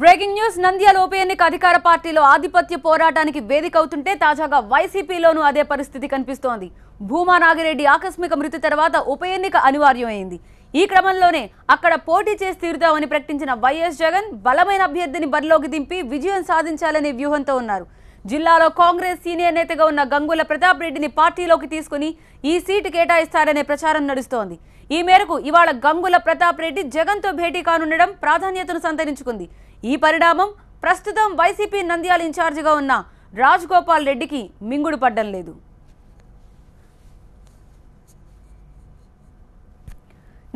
breaking news Nandyal ఉప ఎన్నిక అధికార పార్టీలో ఆధిపత్య పోరాటానికి వేదిక అవుతుంటే తాజాగా వైసీపీలోనూ అదే పరిస్థితి కనిపిస్తోంది భూమా నాగిరెడ్డి ఆకస్మిక మృతి తర్వాత ఉప ఎన్నిక అనివార్యమైంది ఈ క్రమంలోనే అక్కడ పోటీ చేసి తీరుతామని ప్రకటించిన వైఎస్ జగన్ బలమైన అభ్యర్థిని బరిలోకి దింపి విజయం సాధించాలనే వ్యూహంతో ఉన్నారు జిల్లాలో కాంగ్రెస్ సీనియర్ నేతగా ఉన్న గంగుల ప్రతాప్ రెడ్డిని పార్టీలోకి తీసుకుని ఈ సీటు కేటాయిస్తారనే ప్రచారం నడుస్తోంది ఈ మేరకు ఇవాళ గంగుల ప్రతాప్ రెడ్డి జగన్తో భేటీ కానుండడం ప్రాధాన్యతను సంతరించుకుంది ఈ పరిణామం ప్రస్తుతం వైసీపీ నంద్యాల ఇన్ఛార్జిగా ఉన్న రాజ్ గోపాల్ రెడ్డికి మింగుడు పడ్డం లేదు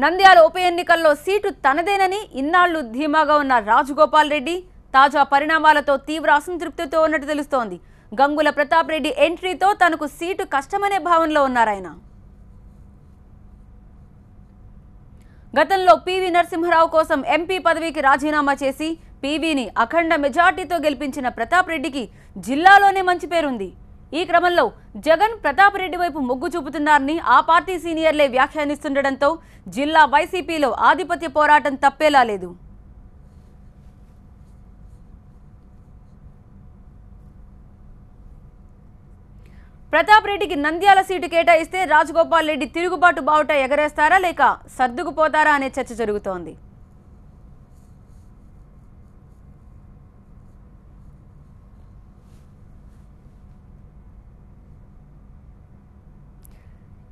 నంద్యాల ఉప ఎన్నికల్లో సీటు తనదేనని ఇన్నాళ్లు ధీమాగా ఉన్న రాజగోపాల్ రెడ్డి తాజా పరిణామాలతో తీవ్ర అసంతృప్తితో ఉన్నట్టు తెలుస్తోంది గంగుల ప్రతాప్ రెడ్డి ఎంట్రీతో తనకు సీటు కష్టమనే భావనలో ఉన్నారాయన గతంలో పివి నరసింహరావు కోసం ఎంపీ పదవికి రాజీనామా చేసి పీవీని అఖండ మెజార్టీతో గెలిపించిన ప్రతాప్ రెడ్డికి జిల్లాలోనే మంచి పేరుంది ఈ క్రమంలో జగన్ ప్రతాప్ రెడ్డి వైపు మొగ్గు చూపుతున్నారని ఆ పార్టీ సీనియర్లే వ్యాఖ్యానిస్తుండటంతో జిల్లా వైసీపీలో ఆధిపత్య పోరాటం తప్పేలా లేదు ప్రతాప్ రెడ్డికి నంద్యాల సీటు కేటాయిస్తే రాజగోపాల్ రెడ్డి తిరుగుబాటు బావుట ఎగరేస్తారా లేక సర్దుకుపోతారా అనే చర్చ జరుగుతోంది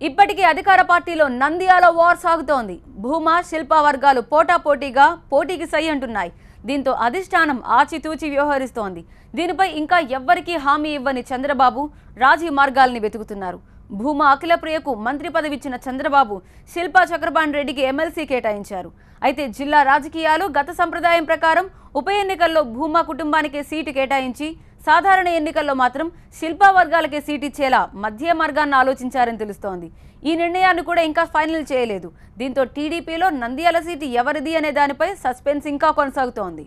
ఇప్పటికీ అధికార పార్టీలో నంద్యాల వార్ సాగుతోంది భూమా శిల్ప వర్గాలు పోటాపోటీగా పోటీకి సై అంటున్నాయి దీంతో అధిష్టానం ఆచితూచి వ్యవహరిస్తోంది దీనిపై ఇంకా ఎవ్వరికీ హామీ ఇవ్వని చంద్రబాబు రాజీ మార్గాల్ని వెతుకుతున్నారు భూమా ప్రియకు మంత్రి పదవిచ్చిన చంద్రబాబు శిల్పా చక్రపాణి రెడ్డికి ఎమ్మెల్సీ కేటాయించారు అయితే జిల్లా రాజకీయాలు గత సంప్రదాయం ప్రకారం ఉప ఎన్నికల్లో భూమా కుటుంబానికి సీటు కేటాయించి సాధారణ ఎన్నికల్లో మాత్రం శిల్పా వర్గాలకే సీట్ ఇచ్చేలా మధ్య మార్గాన్ని ఆలోచించారని తెలుస్తోంది ఈ నిర్ణయాన్ని కూడా ఇంకా ఫైనల్ చేయలేదు దీంతో టీడీపీలో నంద్యాల సీటు ఎవరిది అనే దానిపై సస్పెన్స్ ఇంకా కొనసాగుతోంది